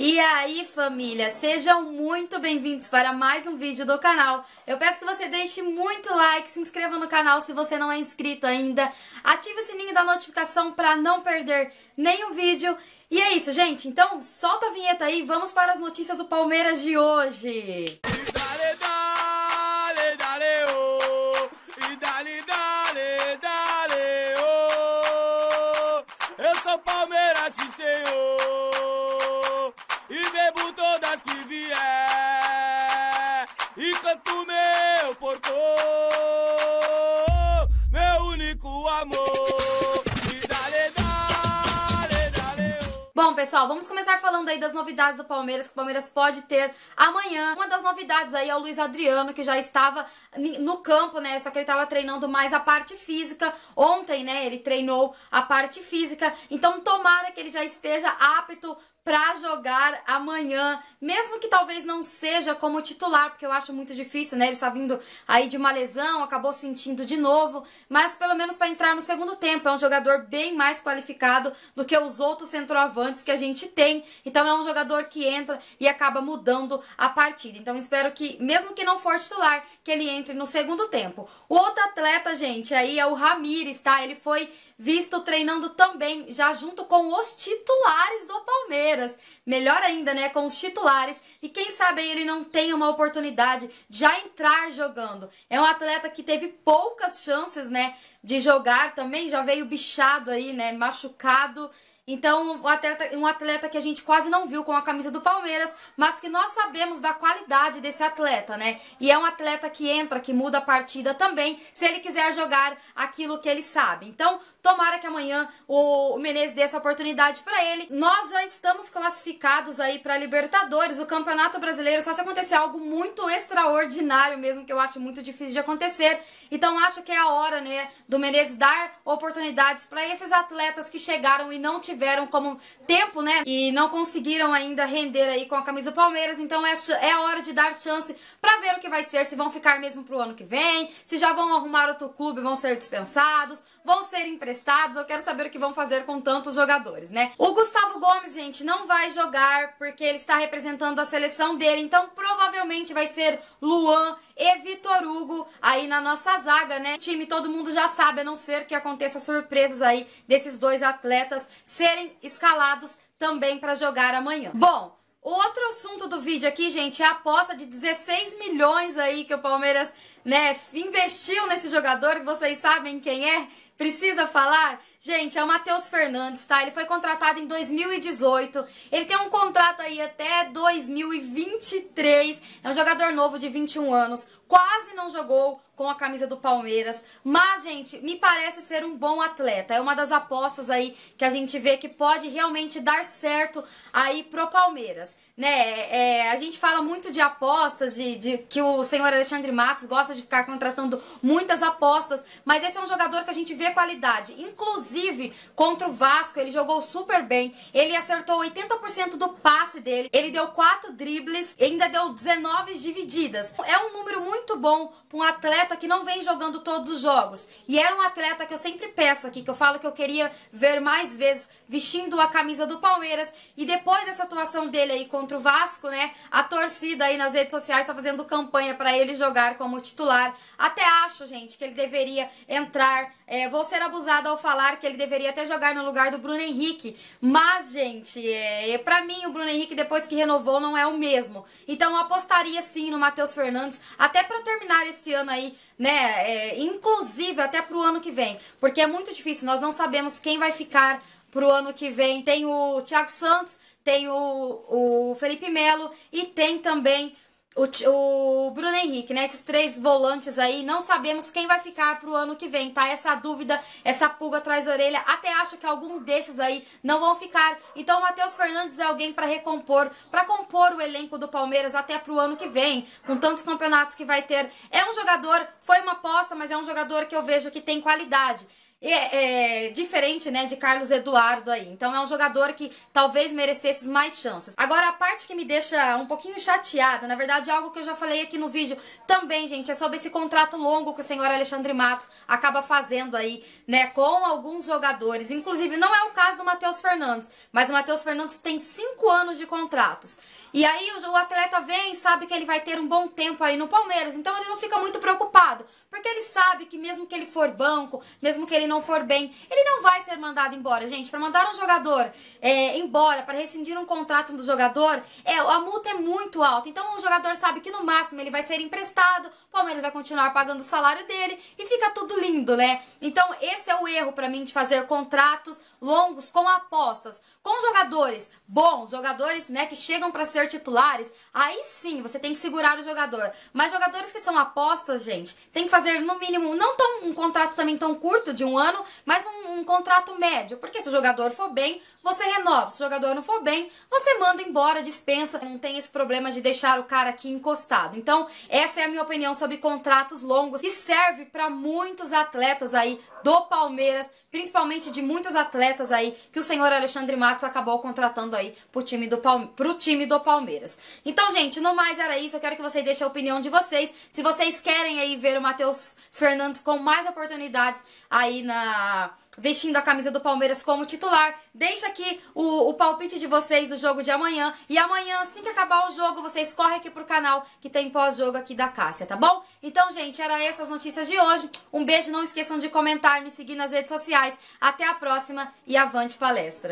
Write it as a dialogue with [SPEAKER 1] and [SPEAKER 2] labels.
[SPEAKER 1] E aí família, sejam muito bem-vindos para mais um vídeo do canal. Eu peço que você deixe muito like, se inscreva no canal se você não é inscrito ainda, ative o sininho da notificação para não perder nenhum vídeo. E é isso, gente. Então solta a vinheta aí, vamos para as notícias do Palmeiras de hoje. Solidariedade! pessoal, vamos começar falando aí das novidades do Palmeiras, que o Palmeiras pode ter amanhã. Uma das novidades aí é o Luiz Adriano, que já estava no campo, né? Só que ele estava treinando mais a parte física. Ontem, né, ele treinou a parte física. Então, tomara que ele já esteja apto para jogar amanhã, mesmo que talvez não seja como titular, porque eu acho muito difícil, né? Ele está vindo aí de uma lesão, acabou sentindo de novo, mas pelo menos para entrar no segundo tempo, é um jogador bem mais qualificado do que os outros centroavantes que a gente tem. Então é um jogador que entra e acaba mudando a partida. Então espero que, mesmo que não for titular, que ele entre no segundo tempo. O outro atleta, gente, aí é o Ramires, tá? Ele foi visto treinando também já junto com os titulares do Palmeiras melhor ainda, né, com os titulares, e quem sabe ele não tem uma oportunidade de já entrar jogando. É um atleta que teve poucas chances, né, de jogar também, já veio bichado aí, né, machucado, então, um atleta, um atleta que a gente quase não viu com a camisa do Palmeiras, mas que nós sabemos da qualidade desse atleta, né? E é um atleta que entra, que muda a partida também, se ele quiser jogar aquilo que ele sabe. Então, tomara que amanhã o Menezes dê essa oportunidade para ele. Nós já estamos classificados aí para Libertadores, o Campeonato Brasileiro, só se acontecer algo muito extraordinário mesmo, que eu acho muito difícil de acontecer. Então, acho que é a hora, né, do Menezes dar oportunidades para esses atletas que chegaram e não tiveram tiveram como tempo, né? E não conseguiram ainda render aí com a camisa do Palmeiras. Então é, é hora de dar chance pra ver o que vai ser, se vão ficar mesmo pro ano que vem, se já vão arrumar outro clube, vão ser dispensados, vão ser emprestados. Eu quero saber o que vão fazer com tantos jogadores, né? O Gustavo Gomes, gente, não vai jogar porque ele está representando a seleção dele. Então provavelmente vai ser Luan e Vitor Hugo aí na nossa zaga, né? Time todo mundo já sabe, a não ser que aconteça surpresas aí desses dois atletas serem escalados também para jogar amanhã. Bom, Outro assunto do vídeo aqui, gente, é a aposta de 16 milhões aí que o Palmeiras, né, investiu nesse jogador, que vocês sabem quem é, precisa falar? Gente, é o Matheus Fernandes, tá? Ele foi contratado em 2018. Ele tem um contrato aí até 2023. É um jogador novo de 21 anos. Quase não jogou com a camisa do Palmeiras. Mas, gente, me parece ser um bom atleta. É uma das apostas aí que a gente vê que pode realmente dar certo aí pro Palmeiras. Né? É, é, a gente fala muito de apostas, de, de, que o senhor Alexandre Matos gosta de ficar contratando muitas apostas, mas esse é um jogador que a gente vê qualidade. Inclusive, contra o Vasco, ele jogou super bem. Ele acertou 80% do passe dele. Ele deu quatro dribles e ainda deu 19 divididas. É um número muito bom para um atleta atleta que não vem jogando todos os jogos. E era um atleta que eu sempre peço aqui, que eu falo que eu queria ver mais vezes vestindo a camisa do Palmeiras. E depois dessa atuação dele aí contra o Vasco, né? A torcida aí nas redes sociais tá fazendo campanha para ele jogar como titular. Até acho, gente, que ele deveria entrar. É, vou ser abusada ao falar que ele deveria até jogar no lugar do Bruno Henrique. Mas, gente, é, é pra mim o Bruno Henrique, depois que renovou, não é o mesmo. Então eu apostaria sim no Matheus Fernandes, até para terminar esse ano aí né, é, inclusive até pro ano que vem, porque é muito difícil, nós não sabemos quem vai ficar pro ano que vem. Tem o Thiago Santos, tem o, o Felipe Melo e tem também o, o Bruno Henrique, né? Esses três volantes aí, não sabemos quem vai ficar pro ano que vem, tá? Essa dúvida, essa pulga atrás da orelha, até acho que algum desses aí não vão ficar. Então o Matheus Fernandes é alguém para recompor, para compor o elenco do Palmeiras até pro ano que vem, com tantos campeonatos que vai ter. É um jogador, foi uma aposta, mas é um jogador que eu vejo que tem qualidade é, é, diferente, né, de Carlos Eduardo aí. Então é um jogador que talvez merecesse mais chances. Agora, a parte que me deixa um pouquinho chateada, na verdade, é algo que eu já falei aqui no vídeo também, gente, é sobre esse contrato longo que o senhor Alexandre Matos acaba fazendo aí, né, com alguns jogadores. Inclusive, não é o caso do Matheus Fernandes, mas o Matheus Fernandes tem cinco anos de contratos. E aí o, o atleta vem sabe que ele vai ter um bom tempo aí no Palmeiras, então ele não fica muito preocupado, porque ele sabe que mesmo que ele for banco, mesmo que ele não for bem, ele não vai ser mandado embora. Gente, para mandar um jogador é, embora, para rescindir um contrato do jogador, é, a multa é muito alta. Então o jogador sabe que no máximo ele vai ser emprestado, o Palmeiras vai continuar pagando o salário dele e fica tudo lindo, né? Então esse é o erro para mim de fazer contratos longos com apostas, com jogadores bons, jogadores né, que chegam para ser ser titulares, aí sim você tem que segurar o jogador. Mas jogadores que são apostas, gente, tem que fazer no mínimo, não tão, um contrato também tão curto, de um ano, mas um um contrato médio, porque se o jogador for bem, você renova. Se o jogador não for bem, você manda embora, dispensa. Não tem esse problema de deixar o cara aqui encostado. Então, essa é a minha opinião sobre contratos longos e serve para muitos atletas aí do Palmeiras, principalmente de muitos atletas aí que o senhor Alexandre Matos acabou contratando aí pro time do, Palme pro time do Palmeiras. Então, gente, no mais era isso. Eu quero que vocês deixem a opinião de vocês. Se vocês querem aí ver o Matheus Fernandes com mais oportunidades aí na vestindo a camisa do Palmeiras como titular. Deixa aqui o, o palpite de vocês, o jogo de amanhã. E amanhã, assim que acabar o jogo, vocês correm aqui pro canal que tem pós-jogo aqui da Cássia, tá bom? Então, gente, era essas notícias de hoje. Um beijo, não esqueçam de comentar, me seguir nas redes sociais. Até a próxima e avante palestra!